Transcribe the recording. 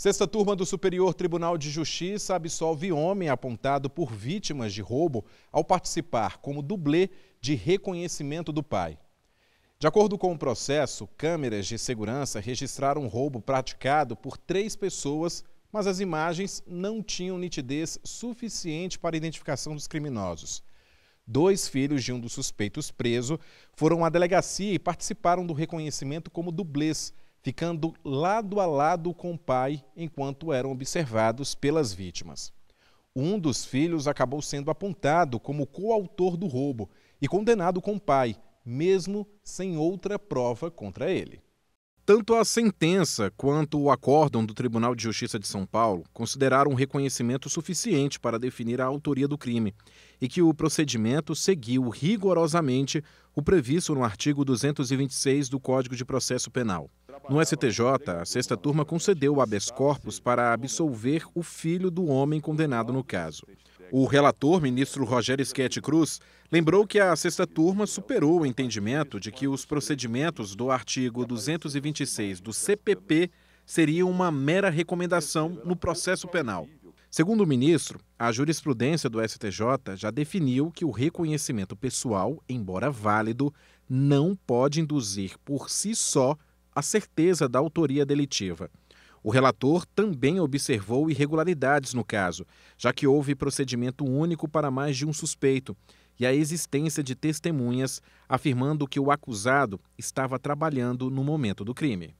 Sexta turma do Superior Tribunal de Justiça absolve homem apontado por vítimas de roubo ao participar como dublê de reconhecimento do pai. De acordo com o processo, câmeras de segurança registraram um roubo praticado por três pessoas, mas as imagens não tinham nitidez suficiente para a identificação dos criminosos. Dois filhos de um dos suspeitos preso foram à delegacia e participaram do reconhecimento como dublês ficando lado a lado com o pai enquanto eram observados pelas vítimas. Um dos filhos acabou sendo apontado como coautor do roubo e condenado com o pai, mesmo sem outra prova contra ele. Tanto a sentença quanto o acórdão do Tribunal de Justiça de São Paulo consideraram um reconhecimento suficiente para definir a autoria do crime e que o procedimento seguiu rigorosamente o previsto no artigo 226 do Código de Processo Penal. No STJ, a sexta turma concedeu o habeas corpus para absolver o filho do homem condenado no caso. O relator, ministro Rogério Schetti Cruz, lembrou que a sexta turma superou o entendimento de que os procedimentos do artigo 226 do CPP seriam uma mera recomendação no processo penal. Segundo o ministro, a jurisprudência do STJ já definiu que o reconhecimento pessoal, embora válido, não pode induzir por si só a certeza da autoria delitiva. O relator também observou irregularidades no caso, já que houve procedimento único para mais de um suspeito e a existência de testemunhas afirmando que o acusado estava trabalhando no momento do crime.